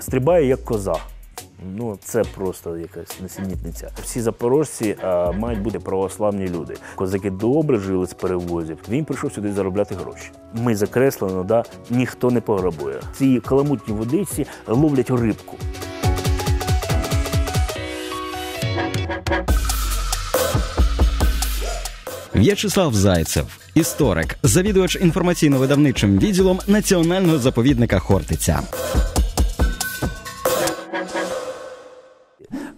стрибає як коза. Ну, це просто якась несенітниця. Всі запорожці а, мають бути православні люди. Козаки добре жили з перевозів. Він прийшов сюди заробляти гроші. Ми закреслено, да, ніхто не пограбує. Ці каламутні водиці ловлять рибку. В'ячеслав Зайцев, історик, завідувач інформаційно-видавничим відділом Національного заповідника Хортиця.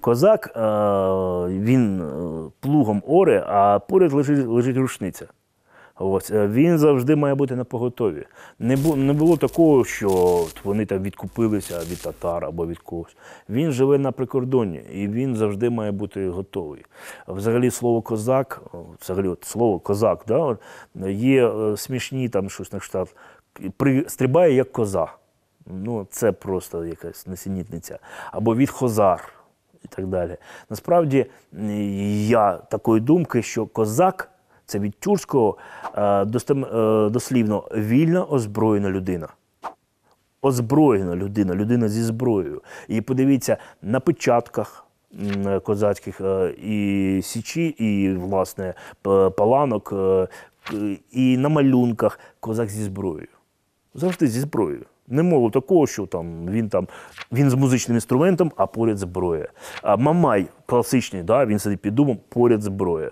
козак, е, він е, плугом оре, а поряд лежить лежить рушниця. Ось е, Він завжди має бути на поготові. Не було, не було такого, що вони там відкупилися від татар або від когось. Він живе на прикордоні і він завжди має бути готовий. Взагалі, слово козак, взагалі от слово козак, да, є смішні там щось на штат, стрибає як коза. Ну, Це просто якась несенітниця. Або від хозар і так далі. Насправді я такої думки, що козак це від тюркського е, е, дослівно вільно озброєна людина. Озброєна людина, людина зі зброєю. І подивіться, на печатках козацьких е, і Січі, і, власне, паланок, і на малюнках козак зі зброєю. Завжди зі зброєю. Не мало такого, що там він там він з музичним інструментом, а поряд зброя. А Мамай класичний, да, він сидить під дубом, поряд зброя.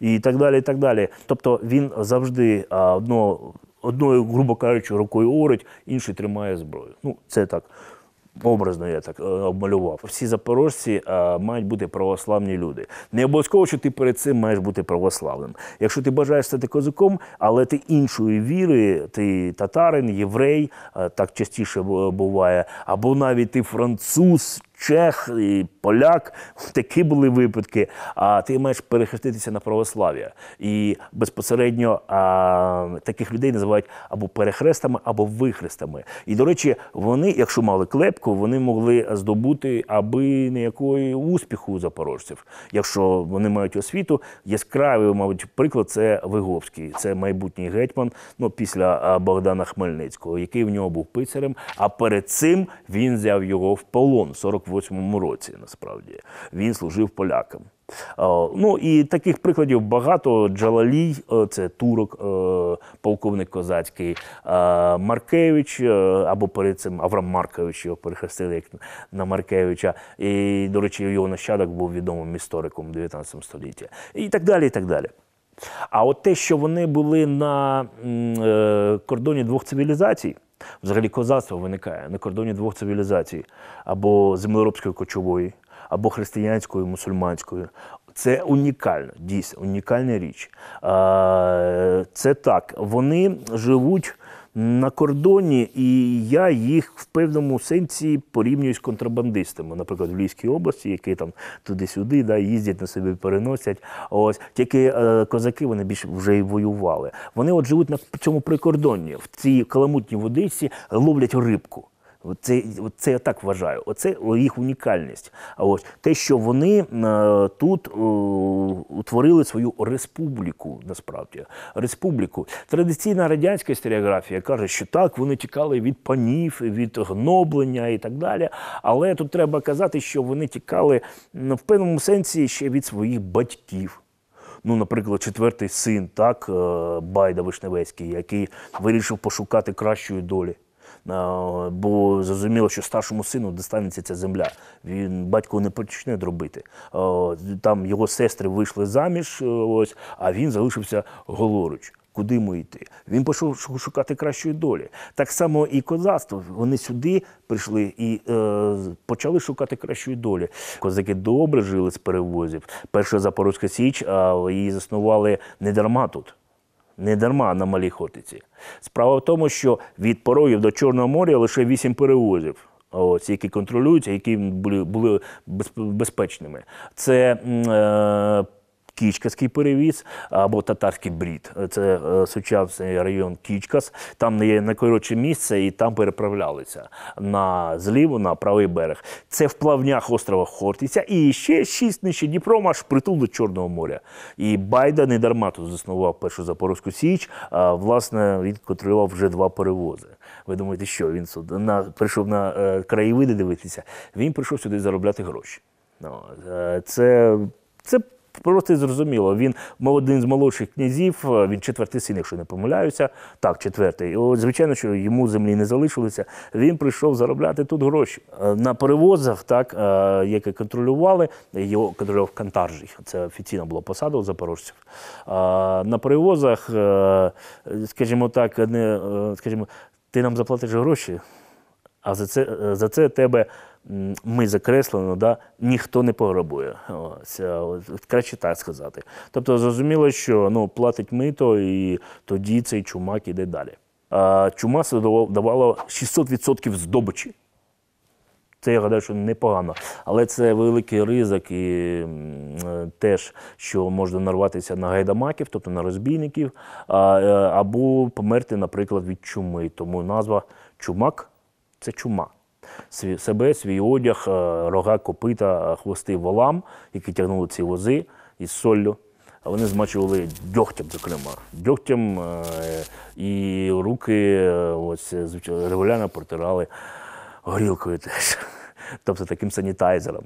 І так далі. і так далі. Тобто він завжди одно, одною, грубо кажучи, рукою орить, інший тримає зброю. Ну, це так образно я так е, обмалював. Всі запорожці а, е, мають бути православні люди. Не обов'язково, що ти перед цим маєш бути православним. Якщо ти бажаєш стати козаком, але ти іншої віри, ти татарин, єврей, а, е, так частіше буває, або навіть ти француз чех, і поляк. Такі були випадки. А ти маєш перехреститися на православ'я. І безпосередньо а, таких людей називають або перехрестами, або вихрестами. І, до речі, вони, якщо мали клепку, вони могли здобути аби ніякої успіху у запорожців. Якщо вони мають освіту, яскравий, мабуть, приклад це Виговський, це майбутній гетьман, ну після Богдана Хмельницького, який в нього був писарем. А перед цим він взяв його в полон. 40 48-му році. Насправді він служив полякам. Е, ну і таких прикладів багато. Джалалій, е, це турок, е, полковник козацький Маркевич, або перед цим Аврам Маркович його перехрестили як на Маркевича. І, до речі, його нащадок був відомим істориком 19 століття. І так далі, і так далі. А от те, що вони були на кордоні двох цивілізацій. Взагалі козацтво виникає на кордоні двох цивілізацій або землеробської кочової, або християнської, мусульманської. Це унікально, дійсно унікальна річ. Це так, вони живуть на кордоні, і я їх в певному сенсі порівнюю з контрабандистами, наприклад, в Львівській області, які там туди-сюди да, їздять на собі, переносять. Ось тільки е, козаки вони більш вже й воювали. Вони от живуть на цьому прикордонні в цій каламутній водиці, ловлять рибку. Оце, оце я так вважаю. Оце їх унікальність. А ось те, що вони е, тут е, утворили свою республіку, насправді. Республіку. Традиційна радянська історіографія каже, що так, вони тікали від панів, від гноблення і так далі. Але тут треба казати, що вони тікали в певному сенсі ще від своїх батьків. Ну, наприклад, четвертий син, так, е, Байда Вишневецький, який вирішив пошукати кращої долі. Бо зрозуміло, що старшому сину достанеться ця земля. Він батько не почне дробити. Там його сестри вийшли заміж, е, ось, а він залишився голоруч. Куди йому йти? Він пішов шукати кращої долі. Так само і козацтво. Вони сюди прийшли і е, почали шукати кращої долі. Козаки добре жили з перевозів. Перша Запорозька Січ а її заснували не дарма тут не дарма на малій хотиці. Справа в тому, що від порогів до Чорного моря лише вісім перевозів, ось, які контролюються, які були були безпечними. Це е, Кічкаський перевіз або татарський брід. Це е, сучасний район Кічкас. Там є найкоротше місце, і там переправлялися на зліву, на правий берег. Це в плавнях острова Хортиця і ще шість нижче Дніпром, аж притул до Чорного моря. І Байда не дарма тут заснував першу Запорозьку Січ. А власне він контролював вже два перевози. Ви думаєте, що він сюди на прийшов на е, краєвиди дивитися? Він прийшов сюди заробляти гроші. Ну, е, це це Просто зрозуміло. Він один з молодших князів, е, він четвертий син, якщо не помиляюся. Так, четвертий. От, Звичайно, що йому землі не залишилося. Він прийшов заробляти тут гроші. Е, на перевозах, так, е, які контролювали, його контролював Кантаржий. Це офіційно була посада у запорожців. На перевозах, скажімо так, не скажімо, ти нам заплатиш гроші. А за це за це тебе ми закреслено, да, ніхто не пограбує. Ось, Краще так сказати. Тобто зрозуміло, що ну, платить мито, і тоді цей чумак іде далі. А чума давала 600% здобичі. Це я гадаю, що непогано. Але це великий ризик, і е, теж, що можна нарватися на гайдамаків, тобто на розбійників, е, або померти, наприклад, від чуми. Тому назва чумак це чума. Сві, себе, свій одяг, е, рога, копита, е, хвости волам, які тягнули ці вози із соллю. Вони змачували дьогтем, зокрема, дьогтем е і руки е, ось, регулярно протирали горілкою теж, тобто таким санітайзером.